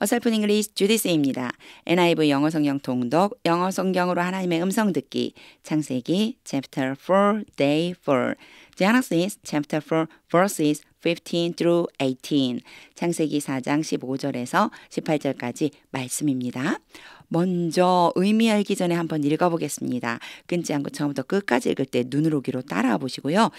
어설픈 잉글리시 주디스입니다. NIV 영어 성경 동독, 영어 성경으로 하나님의 음성 듣기, 창세기 chapter 4, day 4, Genesis chapter 4, verses 15 18, 창세기 4장 15절에서 18절까지 말씀입니다. 먼저 의미 알기 전에 한번 읽어보겠습니다. 끊지 않고 처음부터 끝까지 읽을 때 눈으로 귀로 따라와 보시고요.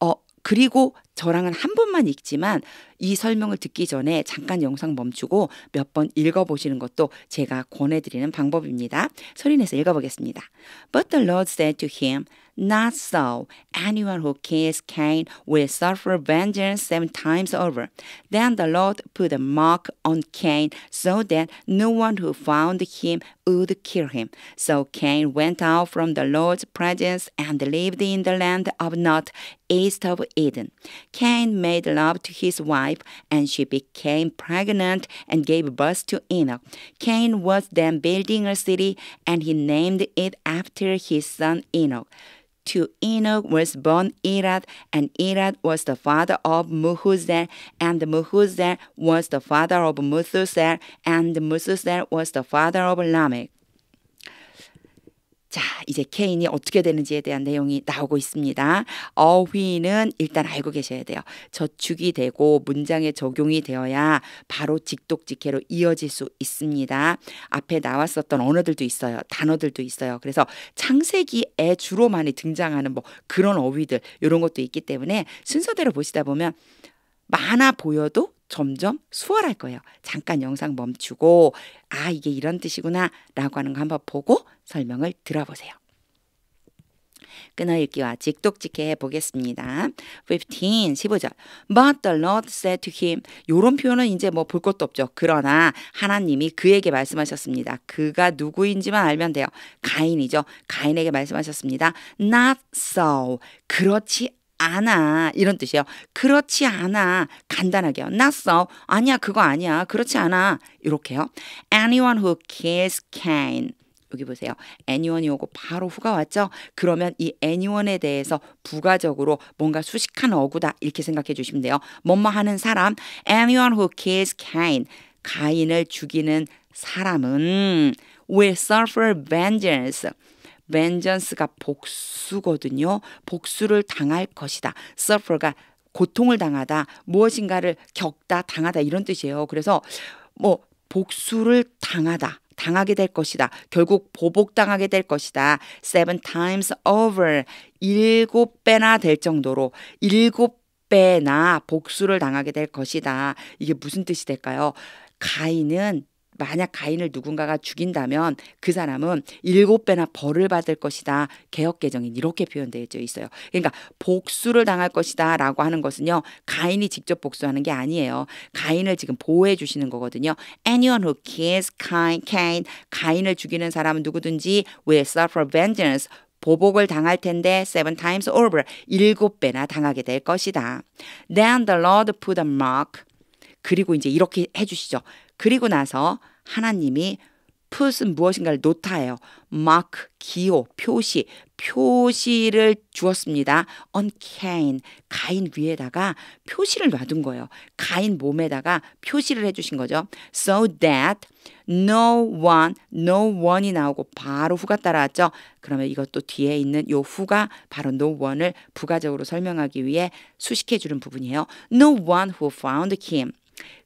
어, 그리고 저랑은 한 번만 읽지만 이 설명을 듣기 전에 잠깐 영상 멈추고 몇 번 읽어보시는 것도 제가 권해드리는 방법입니다. 소리내서 읽어보겠습니다. But the Lord said to him, Not so. Anyone who kills Cain will suffer vengeance seven times over. Then the Lord put a mark on Cain so that no one who found him would kill him. So Cain went out from the Lord's presence and lived in the land of Nod, east of Eden. Cain made love to his wife, and she became pregnant and gave birth to Enoch. Cain was then building a city, and he named it after his son Enoch. To Enoch was born Irad, and Irad was the father of Muhuzel, and Muhuzel was the father of Methuselah, and Methuselah was the father of Lamech. 자, 이제 케인이 어떻게 되는지에 대한 내용이 나오고 있습니다. 어휘는 일단 알고 계셔야 돼요. 저축이 되고 문장에 적용이 되어야 바로 직독직해로 이어질 수 있습니다. 앞에 나왔었던 언어들도 있어요. 단어들도 있어요. 그래서 창세기에 주로 많이 등장하는 뭐 그런 어휘들 이런 것도 있기 때문에 순서대로 보시다 보면 많아 보여도 점점 수월할 거예요. 잠깐 영상 멈추고 아 이게 이런 뜻이구나라고 하는 거 한번 보고 설명을 들어보세요. 끊어읽기와 직독직해 보겠습니다 15, 15절. But the Lord said to him. 요런 표현은 이제 뭐 볼 것도 없죠. 그러나 하나님이 그에게 말씀하셨습니다. 그가 누구인지만 알면 돼요. 가인이죠. 가인에게 말씀하셨습니다. Not so. 그렇지 않아. 이런 뜻이에요. 그렇지 않아. 간단하게요. Not so. 아니야. 그거 아니야. 그렇지 않아. 이렇게요. Anyone who kills c a n 여기 보세요. anyone 이오고 바로 후가 왔죠. 그러면 이 anyone에 대해서 부가적으로 뭔가 수식한 어구다 이렇게 생각해 주시면 돼요. 뭐뭐 하는 사람 anyone who kills Cain 가인을 죽이는 사람은 will suffer vengeance vengeance가 복수거든요. 복수를 당할 것이다. suffer가 고통을 당하다, 무엇인가를 겪다, 당하다 이런 뜻이에요. 그래서 뭐 복수를 당하다. 당하게 될 것이다. 결국 보복당하게 될 것이다. seven times over 일곱 배나 될 정도로 일곱 배나 복수를 당하게 될 것이다. 이게 무슨 뜻이 될까요? 가인은 만약 가인을 누군가가 죽인다면 그 사람은 일곱 배나 벌을 받을 것이다. 개혁 개정인 이렇게 표현되어 있어요. 그러니까 복수를 당할 것이다라고 하는 것은요. 가인이 직접 복수하는 게 아니에요. 가인을 지금 보호해 주시는 거거든요. Anyone who kills Cain, Cain, 가인을 죽이는 사람은 누구든지 will suffer vengeance. 보복을 당할 텐데 seven times over 일곱 배나 당하게 될 것이다. Then the Lord put a mark 그리고 이제 이렇게 해주시죠. 그리고 나서 하나님이 풋은 무엇인가를 노타예요. 마크, 기호, 표시, 표시를 주었습니다. on c 가인 위에다가 표시를 놔둔 거예요. 가인 몸에다가 표시를 해주신 거죠. So that no one, no one이 나오고 바로 후가 따라왔죠. 그러면 이것도 뒤에 있는 요 후가 바로 no one을 부가적으로 설명하기 위해 수식해주는 부분이에요. No one who found him.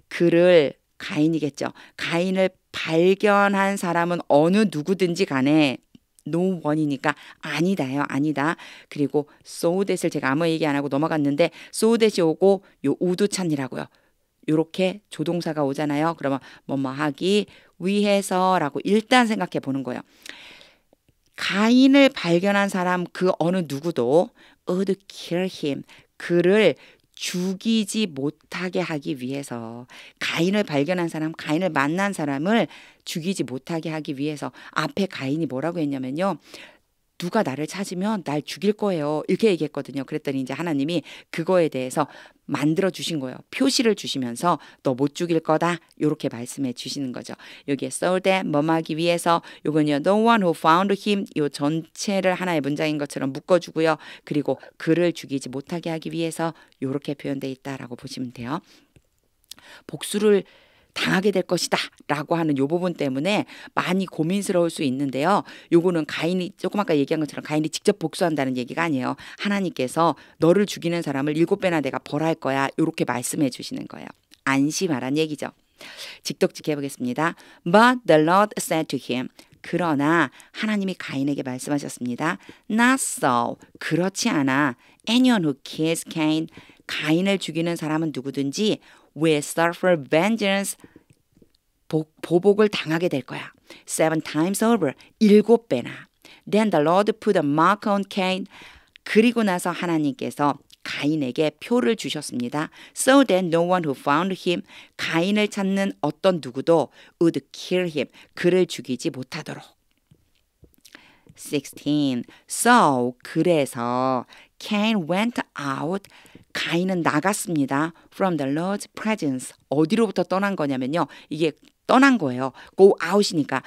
그를 가인이겠죠. 가인을 발견한 사람은 어느 누구든지 간에 no one이니까 아니다요. 아니다. 그리고 so that을 제가 아무 얘기 안 하고 넘어갔는데 so that이 오고 요 우두찬이라고요. 요렇게 조동사가 오잖아요. 그러면 뭐뭐 하기 위해서라고 일단 생각해 보는 거예요. 가인을 발견한 사람 그 어느 누구도 would kill him. 그를 죽이지 못하게 하기 위해서 가인을 발견한 사람, 가인을 만난 사람을 죽이지 못하게 하기 위해서 앞에 가인이 뭐라고 했냐면요. 누가 나를 찾으면 날 죽일 거예요. 이렇게 얘기했거든요. 그랬더니 이제 하나님이 그거에 대해서 만들어 주신 거예요. 표시를 주시면서 너 못 죽일 거다. 이렇게 말씀해 주시는 거죠. 여기에 써올 때머하기 위해서 요건요. No one who found him 요 전체를 하나의 문장인 것처럼 묶어 주고요. 그리고 그를 죽이지 못하게 하기 위해서 이렇게 표현돼 있다라고 보시면 돼요. 복수를 당하게 될 것이다라고 하는 요 부분 때문에 많이 고민스러울 수 있는데요. 요거는 가인이 조금 아까 얘기한 것처럼 가인이 직접 복수한다는 얘기가 아니에요. 하나님께서 너를 죽이는 사람을 일곱 배나 내가 벌할 거야. 요렇게 말씀해 주시는 거예요. 안심하란 얘기죠. 직독직해 보겠습니다. But the Lord said to him, 그러나 하나님이 가인에게 말씀하셨습니다. Not so. 그렇지 않아. Anyone who kills Cain, 가인을 죽이는 사람은 누구든지 We suffer for vengeance. 복, 보복을 당하게 될 거야. Seven times over. 일곱 배나. Then the Lord put a mark on Cain. 그리고 나서 하나님께서 가인에게 표를 주셨습니다. So that no one who found him, 가인을 찾는 어떤 누구도 would kill him, 그를 죽이지 못하도록. 16. So, 그래서 Cain went out, 가인은 나갔습니다. From the Lord's presence. 어디로부터 떠난 거냐면요. 이게 떠난 거예요. go out이니까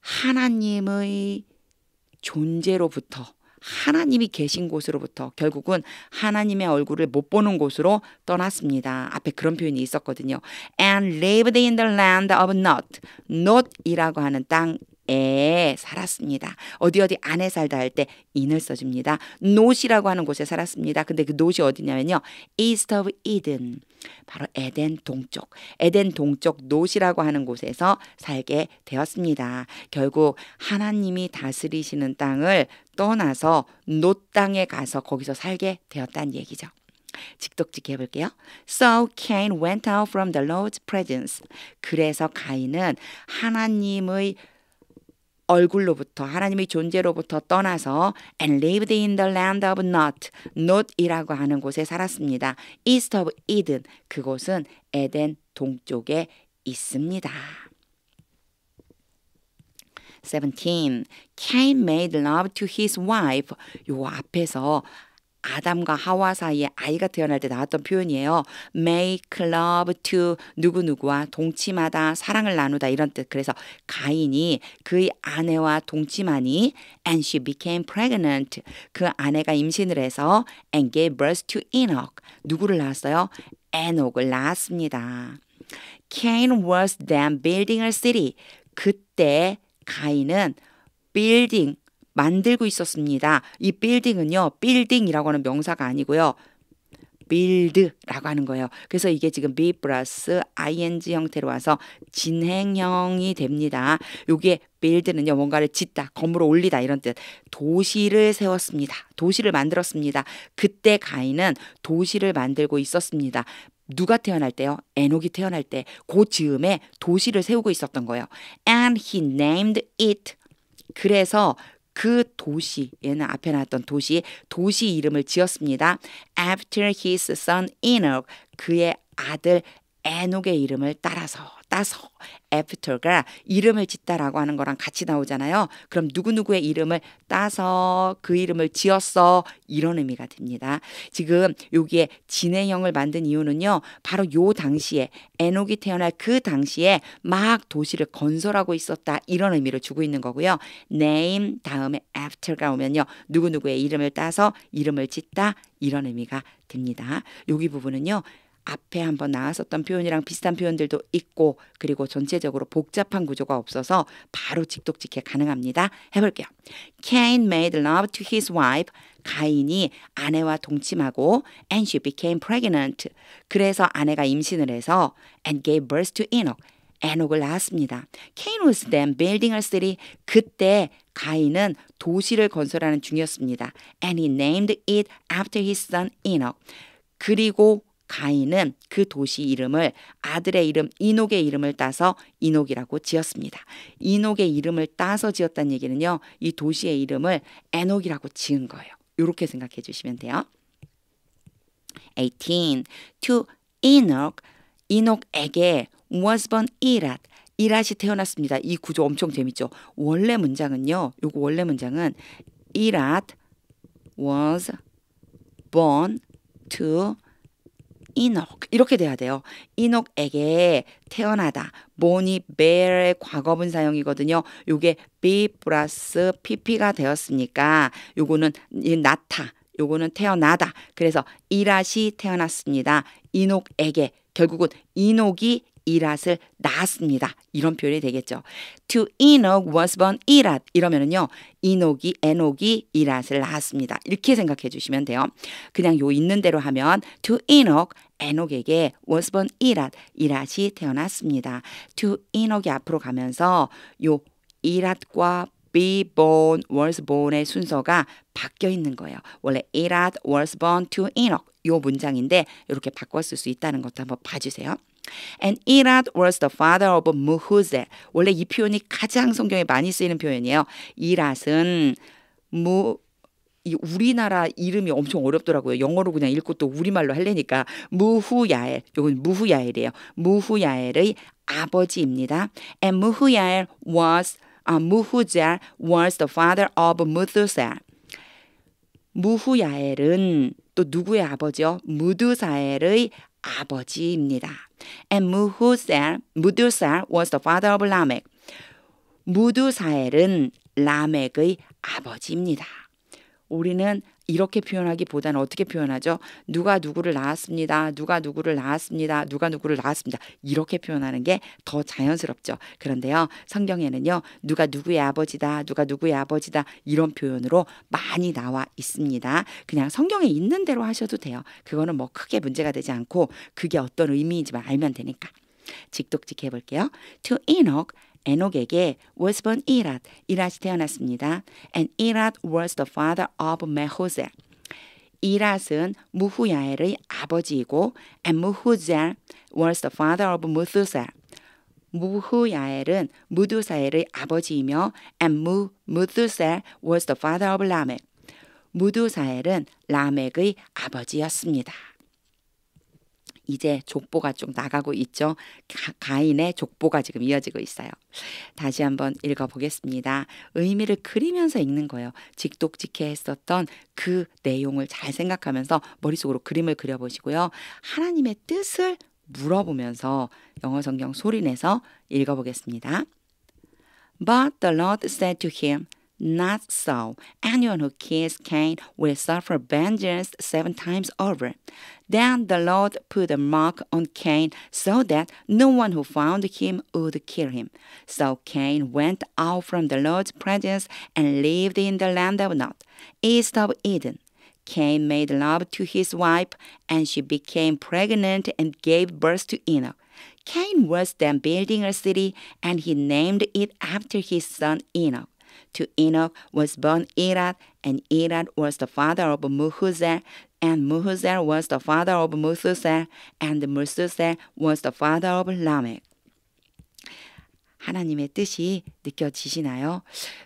하나님의 존재로부터 하나님이 계신 곳으로부터 결국은 하나님의 얼굴을 못 보는 곳으로 떠났습니다. 앞에 그런 표현이 있었거든요. And lived in the land of Not. Not이라고 하는 땅에 살았습니다. 어디 어디 안에 살다 할 때 인을 써줍니다. 노시라고 하는 곳에 살았습니다. 근데 그 노시 어디냐면요. East of Eden. 바로 에덴 동쪽. 에덴 동쪽 노시라고 하는 곳에서 살게 되었습니다. 결국 하나님이 다스리시는 땅을 떠나서 노 땅에 가서 거기서 살게 되었다는 얘기죠. 직독직 해볼게요. So Cain went out from the Lord's presence. 그래서 가인은 하나님의 얼굴로부터 하나님의 존재로부터 떠나서 and lived in the land of Not, Not이라고 하는 곳에 살았습니다. East of Eden, 그곳은 에덴 동쪽에 있습니다. 17. Cain made love to his wife. 요 앞에서 아담과 하와 사이에 아이가 태어날 때 나왔던 표현이에요. make love to 누구누구와 동침하다, 사랑을 나누다 이런 뜻. 그래서 가인이 그의 아내와 동침하니 and she became pregnant. 그 아내가 임신을 해서 and gave birth to Enoch. 누구를 낳았어요? 에녹을 낳았습니다. Cain was then building a city. 그때 가인은 building 만들고 있었습니다. 이 빌딩은요, 빌딩이라고 하는 명사가 아니고요. 빌드라고 하는 거예요. 그래서 이게 지금 be 플러스 ing 형태로 와서 진행형이 됩니다. 여게 빌드는요 뭔가를 짓다, 건물을 올리다 이런 뜻. 도시를 세웠습니다. 도시를 만들었습니다. 그때 가인은 도시를 만들고 있었습니다. 누가 태어날 때요? 에녹이 태어날 때그 즈음에 도시를 세우고 있었던 거예요. And he named it. 그래서 그 도시 얘는 앞에 나왔던 도시 도시 이름을 지었습니다. After his son Enoch 그의 아들 에녹의 이름을 따라서 따서 a f t 가 이름을 짓다라고 하는 거랑 같이 나오잖아요. 그럼 누구누구의 이름을 따서 그 이름을 지었어 이런 의미가 됩니다. 지금 여기에 진해형을 만든 이유는요. 바로 요 당시에 에녹이 태어날 그 당시에 막 도시를 건설하고 있었다 이런 의미를 주고 있는 거고요. name 다음에 after가 오면요. 누구누구의 이름을 따서 이름을 짓다 이런 의미가 됩니다. 여기 부분은요. 앞에 한번 나왔었던 표현이랑 비슷한 표현들도 있고 그리고 전체적으로 복잡한 구조가 없어서 바로 직독직해 가능합니다. 해볼게요. Cain made love to his wife. 가인이 아내와 동침하고 and she became pregnant. 그래서 아내가 임신을 해서 and gave birth to Enoch. 에녹을 낳았습니다. Cain was then building a city. 그때 가인은 도시를 건설하는 중이었습니다. And he named it after his son Enoch. 그리고 가인은 그 도시 이름을 아들의 이름 이녹의 이름을 따서 이녹이라고 지었습니다. 이녹의 이름을 따서 지었다는 얘기는요. 이 도시의 이름을 에녹이라고 지은 거예요. 이렇게 생각해 주시면 돼요. 18. To Enoch, 이녹에게 was born Irat. 이랏이 태어났습니다. 이 구조 엄청 재밌죠. 원래 문장은요. 요거 원래 문장은 i r was born to 이녹 이렇게 돼야 돼요. 이녹에게 태어나다. 모니 베어의 과거분 사용이거든요. 요게 be 플러스 pp가 되었으니까 요거는 나타 요거는 태어나다. 그래서 이라시 태어났습니다. 이녹에게 결국은 이녹이 이랏을 낳았습니다. 이런 표현이 되겠죠. To Enoch was born 이랏. 이러면은요. 이녹이 에녹이 이랏을 낳았습니다. 이렇게 생각해 주시면 돼요. 그냥 요 있는 대로 하면 To Enoch 에녹에게 원스번 이랏, 이랏이 태어났습니다. to 이녹이 앞으로 가면서 요 이랏과 be born, was born의 순서가 바뀌어 있는 거예요. 원래 이랏, was born to 이녹 요 문장인데 이렇게 바꿔 쓸 수 있다는 것도 한번 봐주세요. And Irad was the father of Muhuzel. 원래 이 표현이 가장 성경에 많이 쓰이는 표현이에요. 이랏은 무이 우리나라 이름이 엄청 어렵더라고요. 영어로 그냥 읽고 또 우리말로 할래니까 무후야엘. 요건 무후야엘이에요. 무후야엘의 아버지입니다. And 무후야엘 was 아, 무후젤 was the father of 무드셀. 무후야엘은 또 누구의 아버지요? 무드사엘의 아버지입니다. And 무후셀, 무드셀 was the father of 라멕. 무드사엘은 라멕의 아버지입니다. 우리는 이렇게 표현하기보다는 어떻게 표현하죠? 누가 누구를 낳았습니다. 누가 누구를 낳았습니다. 누가 누구를 낳았습니다. 이렇게 표현하는 게 더 자연스럽죠. 그런데요. 성경에는요. 누가 누구의 아버지다. 누가 누구의 아버지다. 이런 표현으로 많이 나와 있습니다. 그냥 성경에 있는 대로 하셔도 돼요. 그거는 뭐 크게 문제가 되지 않고 그게 어떤 의미인지만 뭐 알면 되니까. 직독직 해볼게요. To Enoch 에녹에게 was born Irat, 이랏이 태어났습니다. And Irat was the father of Mehuzel. 이랏은 무후야엘의 아버지이고 and Muhuzel was the father of Muthuzel. 무후야엘은 무두사엘의 아버지이며 and 무, 무두셀 was the father of Lamech. 무두사엘은 라멕의 아버지였습니다. 이제 족보가 좀 나가고 있죠. 가인의 족보가 지금 이어지고 있어요. 다시 한번 읽어보겠습니다. 의미를 그리면서 읽는 거예요. 직독직해 했었던 그 내용을 잘 생각하면서 머릿속으로 그림을 그려보시고요. 하나님의 뜻을 물어보면서 영어 성경 소리내서 읽어보겠습니다. But the Lord said to him, Not so. Anyone who kills Cain will suffer vengeance seven times over. Then the Lord put a mark on Cain so that no one who found him would kill him. So Cain went out from the Lord's presence and lived in the land of Nod, east of Eden. Cain made love to his wife, and she became pregnant and gave birth to Enoch. Cain was then building a city, and he named it after his son Enoch. to Enoch was born Irad, and Irad was the father of Muhuzel, and Muhuzel was the father of Methuselah, and Methuselah was the father of Lamech. 하나님의 뜻이 느껴지시나요?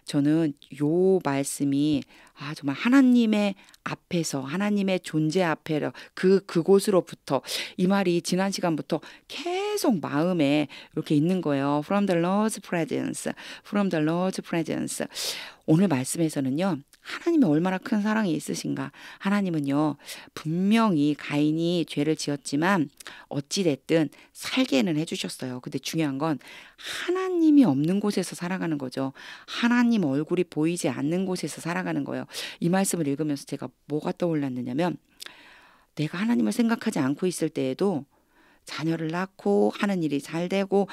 저는 요 말씀이 아, 정말 하나님의 앞에서 하나님의 존재 앞에 그 그곳으로부터 이 말이 지난 시간부터 계속 마음에 이렇게 있는 거예요. From the Lord's presence, from the Lord's presence. 오늘 말씀에서는요, 하나님이 얼마나 큰 사랑이 있으신가. 하나님은요, 분명히 가인이 죄를 지었지만 어찌됐든 살게는 해주셨어요. 근데 중요한 건 하나님이 없는 곳에서 살아가는 거죠. 하나님 얼굴이 보이지 않는 곳에서 살아가는 거예요. 이 말씀을 읽으면서 제가 뭐가 떠올랐느냐면 내가 하나님을 생각하지 않고 있을 때에도 자녀를 낳고 하는 일이 잘 되고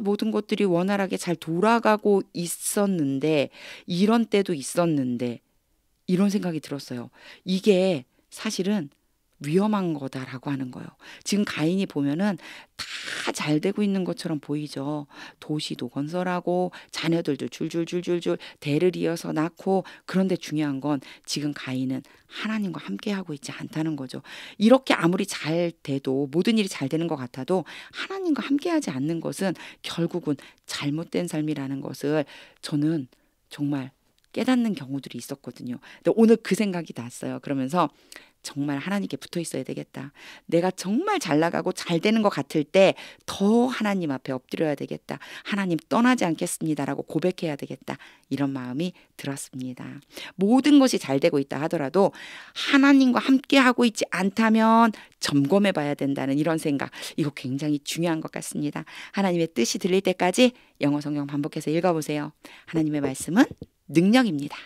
모든 것들이 원활하게 잘 돌아가고 있었는데 이런 때도 있었는데 이런 생각이 들었어요. 이게 사실은 위험한 거다라고 하는 거예요. 지금 가인이 보면은 다 잘 되고 있는 것처럼 보이죠. 도시도 건설하고 자녀들도 줄줄줄줄줄 대를 이어서 낳고 그런데 중요한 건 지금 가인은 하나님과 함께하고 있지 않다는 거죠. 이렇게 아무리 잘 돼도 모든 일이 잘 되는 것 같아도 하나님과 함께하지 않는 것은 결국은 잘못된 삶이라는 것을 저는 정말 깨닫는 경우들이 있었거든요. 근데 오늘 그 생각이 났어요. 그러면서 정말 하나님께 붙어 있어야 되겠다. 내가 정말 잘 나가고 잘 되는 것 같을 때 더 하나님 앞에 엎드려야 되겠다. 하나님 떠나지 않겠습니다라고 고백해야 되겠다. 이런 마음이 들었습니다. 모든 것이 잘 되고 있다 하더라도 하나님과 함께 하고 있지 않다면 점검해 봐야 된다는 이런 생각. 이거 굉장히 중요한 것 같습니다. 하나님의 뜻이 들릴 때까지 영어 성경 반복해서 읽어보세요. 하나님의 말씀은 능력입니다.